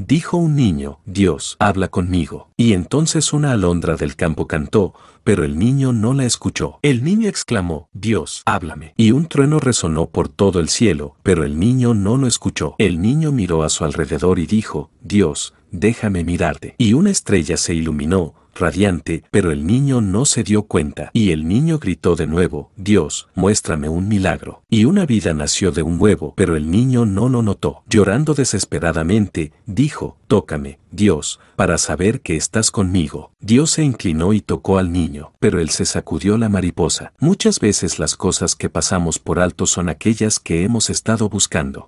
Dijo un niño, Dios, habla conmigo. Y entonces una alondra del campo cantó, pero el niño no la escuchó. El niño exclamó, Dios, háblame. Y un trueno resonó por todo el cielo, pero el niño no lo escuchó. El niño miró a su alrededor y dijo, Dios, déjame mirarte. Y una estrella se iluminó, radiante, pero el niño no se dio cuenta. Y el niño gritó de nuevo, Dios, muéstrame un milagro. Y una vida nació de un huevo, pero el niño no lo notó. Llorando desesperadamente, dijo, Tócame, Dios, para saber que estás conmigo. Dios se inclinó y tocó al niño, pero él se sacudió la mariposa. Muchas veces las cosas que pasamos por alto son aquellas que hemos estado buscando.